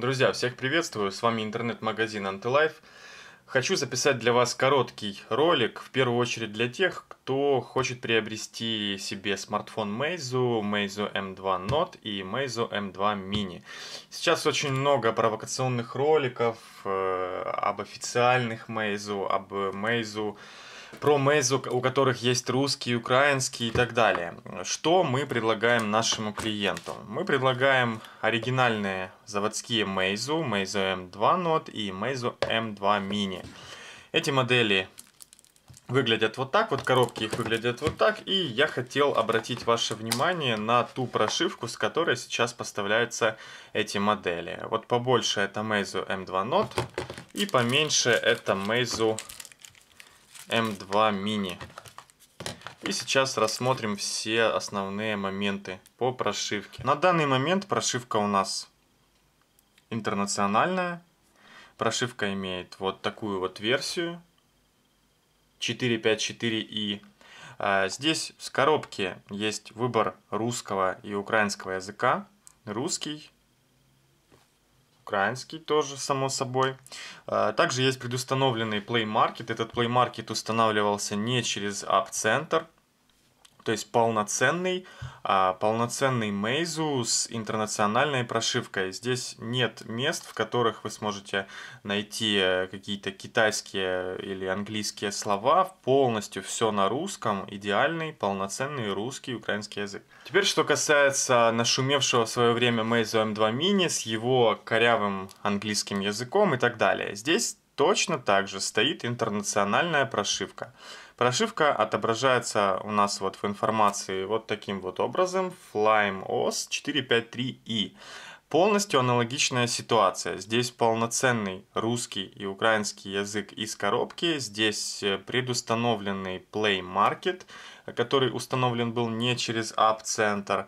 Друзья, всех приветствую, с вами интернет-магазин Antilife. Хочу записать для вас короткий ролик, в первую очередь для тех, кто хочет приобрести себе смартфон Meizu, Meizu M2 эм Note и Meizu M2 эм Mini. Сейчас очень много провокационных роликов э, об официальных Meizu, об Meizu про мейзу у которых есть русский, украинский и так далее. Что мы предлагаем нашему клиенту? Мы предлагаем оригинальные заводские мейзу, мейзу M2 эм нот и мейзу M2 эм мини. Эти модели выглядят вот так, вот коробки их выглядят вот так, и я хотел обратить ваше внимание на ту прошивку, с которой сейчас поставляются эти модели. Вот побольше это мейзу M2 Note, и поменьше это Meizu М2 Mini. И сейчас рассмотрим все основные моменты по прошивке. На данный момент прошивка у нас интернациональная. Прошивка имеет вот такую вот версию 4.5.4i. А, здесь в коробке есть выбор русского и украинского языка. Русский, украинский тоже, само собой. А, также есть предустановленный Play Market. Этот Play Market устанавливался не через App Center, то есть полноценный, а, полноценный Meizu с интернациональной прошивкой. Здесь нет мест, в которых вы сможете найти э, какие-то китайские или английские слова. Полностью все на русском. Идеальный, полноценный русский украинский язык. Теперь, что касается нашумевшего в свое время Meizu M2 Mini с его корявым английским языком и так далее. Здесь Точно так же стоит интернациональная прошивка. Прошивка отображается у нас вот в информации вот таким вот образом. FlymeOS 453i. Полностью аналогичная ситуация. Здесь полноценный русский и украинский язык из коробки. Здесь э, предустановленный Play Market, который установлен был не через App Center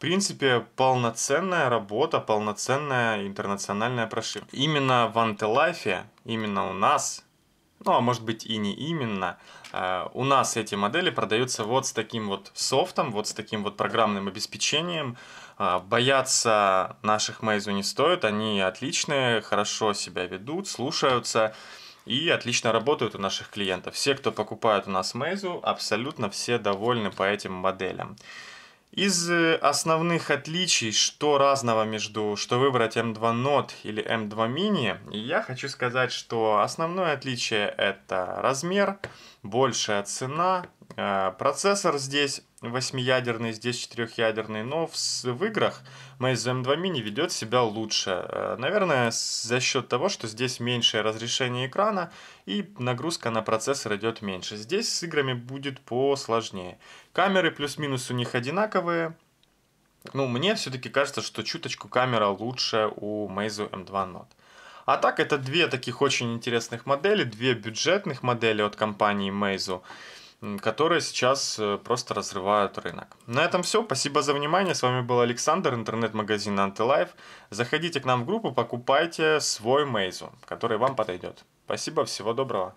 принципе, полноценная работа, полноценная интернациональная прошивка. Именно в Антелайфе, именно у нас, ну а может быть и не именно, э, у нас эти модели продаются вот с таким вот софтом, вот с таким вот программным обеспечением. Э, бояться наших Мейзу не стоит, они отличные, хорошо себя ведут, слушаются и отлично работают у наших клиентов. Все, кто покупает у нас Мейзу, абсолютно все довольны по этим моделям. Из э, основных отличий, что разного между, что выбрать M2 эм Note или M2 эм Mini, я хочу сказать, что основное отличие это размер, большая цена, а, процессор здесь восьмиядерный, здесь четырехядерный, но в, в играх Maze M2 Mini ведет себя лучше. А, наверное, за счет того, что здесь меньшее разрешение экрана и нагрузка на процессор идет меньше. Здесь с играми будет посложнее. Камеры плюс-минус у них одинаковые. Ну, мне все-таки кажется, что чуточку камера лучше у Meizu M2 Note. А так, это две таких очень интересных модели, две бюджетных модели от компании Meizu которые сейчас э, просто разрывают рынок. На этом все. Спасибо за внимание. С вами был Александр, интернет-магазин Antilife. Заходите к нам в группу, покупайте свой Мейзу, который вам подойдет. Спасибо, всего доброго.